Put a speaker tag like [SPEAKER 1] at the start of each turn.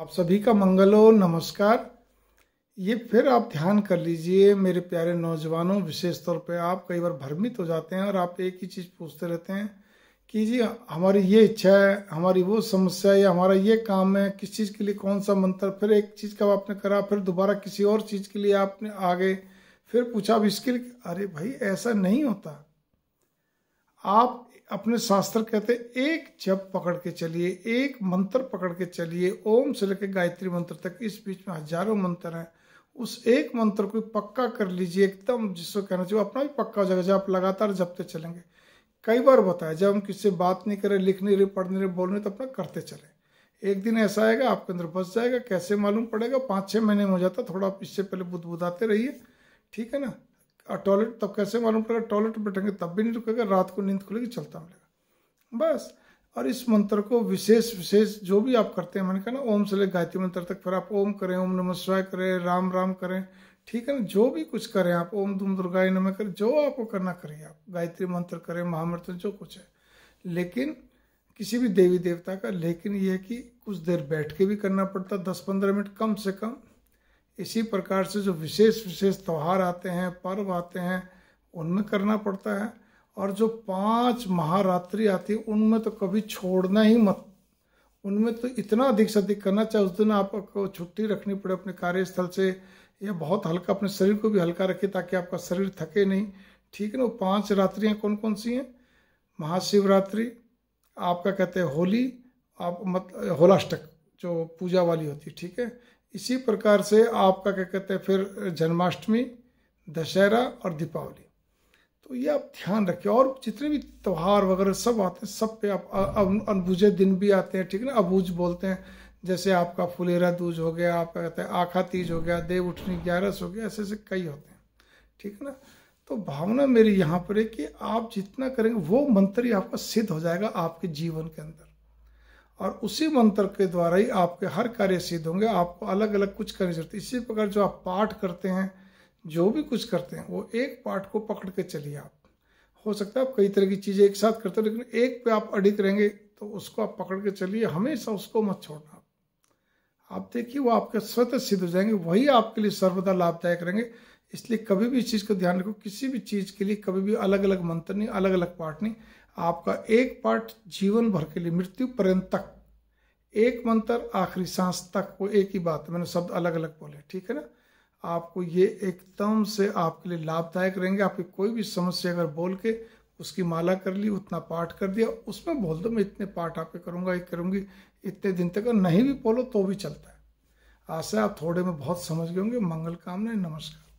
[SPEAKER 1] आप सभी का मंगल हो नमस्कार ये फिर आप ध्यान कर लीजिए मेरे प्यारे नौजवानों विशेष तौर पे आप कई बार भ्रमित हो जाते हैं और आप एक ही चीज़ पूछते रहते हैं कि जी हमारी ये इच्छा है हमारी वो समस्या है या हमारा ये काम है किस चीज़ के लिए कौन सा मंत्र फिर एक चीज़ का आपने करा फिर दोबारा किसी और चीज़ के लिए आपने आगे फिर पूछा अब इसके लिए अरे भाई ऐसा नहीं होता आप अपने शास्त्र कहते एक जप पकड़ के चलिए एक मंत्र पकड़ के चलिए ओम से लेकर गायत्री मंत्र तक इस बीच में हजारों मंत्र हैं उस एक मंत्र को पक्का कर लीजिए एकदम जिसको कहना चाहिए अपना भी पक्का हो जाएगा जब आप लगातार जपते चलेंगे कई बार बताया जब हम किसी से बात नहीं करें लिख नहीं रहे पढ़ नहीं रहे बोल नहीं तो अपना करते चले एक दिन ऐसा आएगा आपके अंदर बस जाएगा कैसे मालूम पड़ेगा पाँच छः महीने में हो जाता थोड़ा आप इससे पहले बुदबुदाते रहिए ठीक है ना टॉयलेट तब कैसे मालूम पड़ेगा टॉयलेट बैठेंगे तब भी नहीं रुकेगा रात को नींद खुलेगी चलता मिलेगा बस और इस मंत्र को विशेष विशेष जो भी आप करते हैं मैंने कहा ना ओम से ले गायत्री मंत्र तक फिर आप ओम करें ओम नमः शिवाय करें राम राम करें ठीक है ना जो भी कुछ करें आप ओम दुम दुर्गाय नमः करें जो आपको करना करिए आप गायत्री मंत्र करें महामृत जो कुछ है लेकिन किसी भी देवी देवता का लेकिन यह कि कुछ देर बैठ के भी करना पड़ता दस पंद्रह मिनट कम से कम इसी प्रकार से जो विशेष विशेष त्यौहार आते हैं पर्व आते हैं उनमें करना पड़ता है और जो पांच महारात्रि आती है उनमें तो कभी छोड़ना ही मत उनमें तो इतना अधिक से अधिक करना चाहे उस दिन आपको छुट्टी रखनी पड़े अपने कार्यस्थल से या बहुत हल्का अपने शरीर को भी हल्का रखे ताकि आपका शरीर थके नहीं ठीक है ना वो पाँच रात्रियाँ कौन कौन सी हैं महाशिवरात्रि आपका कहते हैं होली आप मत होलाष्टक जो पूजा वाली होती है ठीक है इसी प्रकार से आपका क्या कहते हैं फिर जन्माष्टमी दशहरा और दीपावली तो ये आप ध्यान रखें और जितने भी त्यौहार वगैरह सब आते हैं सब पे आप अनबुझे दिन भी आते हैं ठीक है ना अबूझ बोलते हैं जैसे आपका फुलेरा दूज हो गया आपका कहते हैं आखा तीज हो गया देव उठनी ग्यारस हो गया ऐसे ऐसे कई होते हैं ठीक है ना तो भावना मेरी यहाँ पर है कि आप जितना करेंगे वो मंत्र ही आपका सिद्ध हो जाएगा आपके जीवन के अंदर और उसी मंत्र के द्वारा ही आपके हर कार्य सिद्ध होंगे आपको अलग अलग कुछ करने जरूरत इसी प्रकार जो आप पाठ करते हैं जो भी कुछ करते हैं वो एक पाठ को पकड़ के चलिए आप हो सकता है आप कई तरह की चीज़ें एक साथ करते हो लेकिन एक पे आप अडिक रहेंगे तो उसको आप पकड़ के चलिए हमेशा उसको मत छोड़ना आप आप देखिए वो आपके स्वतः सिद्ध हो जाएंगे वही आपके लिए सर्वदा लाभदायक रहेंगे इसलिए कभी भी इस चीज़ को ध्यान रखो किसी भी चीज़ के लिए कभी भी अलग अलग मंत्र नहीं अलग अलग पाठ नहीं आपका एक पाठ जीवन भर के लिए मृत्यु पर्यंत तक एक मंत्र आखिरी सांस तक वो एक ही बात मैंने शब्द अलग अलग बोले ठीक है ना आपको ये एकदम से आपके लिए लाभदायक रहेंगे आपकी कोई भी समस्या अगर बोल के उसकी माला कर ली उतना पाठ कर दिया उसमें बोल दो मैं इतने पाठ आपके करूँगा ये करूँगी इतने दिन तक नहीं भी बोलो तो भी चलता है आशा आप थोड़े में बहुत समझ गए होंगे मंगल कामना नमस्कार